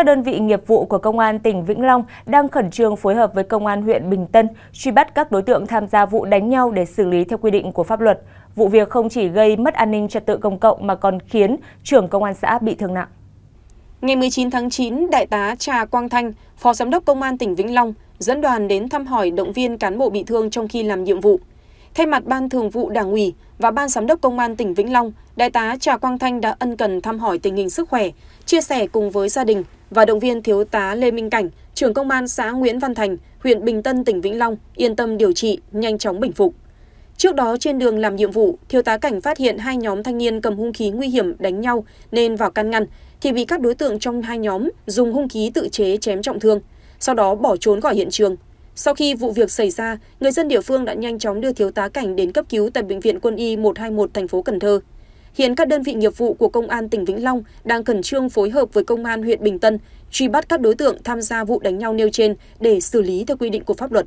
Các đơn vị nghiệp vụ của Công an tỉnh Vĩnh Long đang khẩn trương phối hợp với Công an huyện Bình Tân truy bắt các đối tượng tham gia vụ đánh nhau để xử lý theo quy định của pháp luật. Vụ việc không chỉ gây mất an ninh trật tự công cộng mà còn khiến trưởng công an xã bị thương nặng. Ngày 19 tháng 9, Đại tá Trà Quang Thanh, Phó Giám đốc Công an tỉnh Vĩnh Long, dẫn đoàn đến thăm hỏi động viên cán bộ bị thương trong khi làm nhiệm vụ thay mặt Ban Thường vụ Đảng ủy và Ban Giám đốc Công an tỉnh Vĩnh Long, Đại tá Trà Quang Thanh đã ân cần thăm hỏi tình hình sức khỏe, chia sẻ cùng với gia đình và động viên Thiếu tá Lê Minh Cảnh, trưởng Công an xã Nguyễn Văn Thành, huyện Bình Tân, tỉnh Vĩnh Long yên tâm điều trị, nhanh chóng bình phục. Trước đó trên đường làm nhiệm vụ, thiếu tá cảnh phát hiện hai nhóm thanh niên cầm hung khí nguy hiểm đánh nhau nên vào can ngăn thì bị các đối tượng trong hai nhóm dùng hung khí tự chế chém trọng thương, sau đó bỏ trốn khỏi hiện trường sau khi vụ việc xảy ra người dân địa phương đã nhanh chóng đưa thiếu tá cảnh đến cấp cứu tại bệnh viện quân y một trăm hai mươi một thành phố cần thơ hiện các đơn vị nghiệp vụ của công an tỉnh vĩnh long đang khẩn trương phối hợp với công an huyện bình tân truy bắt các đối tượng tham gia vụ đánh nhau nêu trên để xử lý theo quy định của pháp luật